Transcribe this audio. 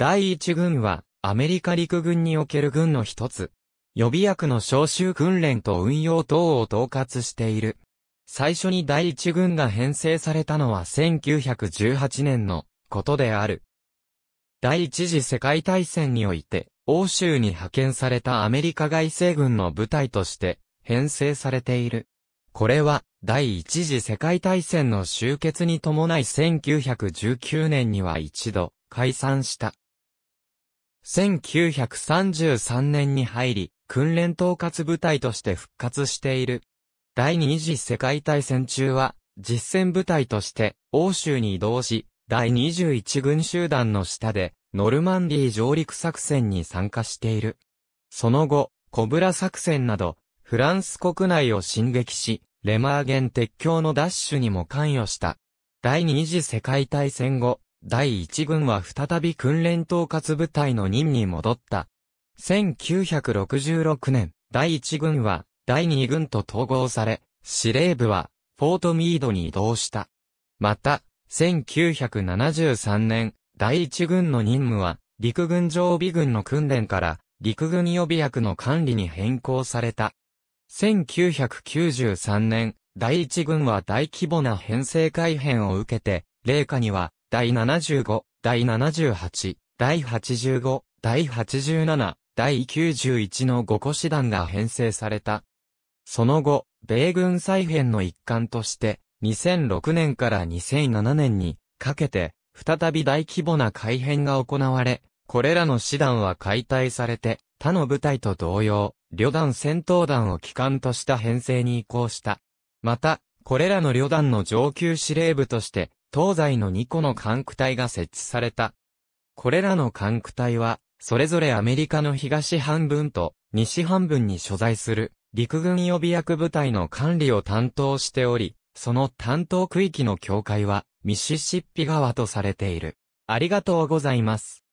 第一軍は、アメリカ陸軍における軍の一つ。予備役の召集訓練と運用等を統括している。最初に第一軍が編成されたのは1918年のことである。第一次世界大戦において、欧州に派遣されたアメリカ外政軍の部隊として編成されている。これは、第一次世界大戦の終結に伴い1919年には一度解散した。1933年に入り、訓練統括部隊として復活している。第二次世界大戦中は、実戦部隊として、欧州に移動し、第21軍集団の下で、ノルマンディ上陸作戦に参加している。その後、コブラ作戦など、フランス国内を進撃し、レマーゲン鉄橋のダッシュにも関与した。第二次世界大戦後、第1軍は再び訓練統括部隊の任に戻った。1966年、第1軍は第2軍と統合され、司令部はフォートミードに移動した。また、1973年、第1軍の任務は陸軍常備軍の訓練から陸軍予備役の管理に変更された。1993年、第1軍は大規模な編成改編を受けて、霊下には第75、第78、第85、第87、第91の5個師団が編成された。その後、米軍再編の一環として、2006年から2007年にかけて、再び大規模な改編が行われ、これらの師団は解体されて、他の部隊と同様、旅団戦闘団を機関とした編成に移行した。また、これらの旅団の上級司令部として、東西の2個の管区隊が設置された。これらの管区隊は、それぞれアメリカの東半分と西半分に所在する陸軍予備役部隊の管理を担当しており、その担当区域の境界はミシシッピ川とされている。ありがとうございます。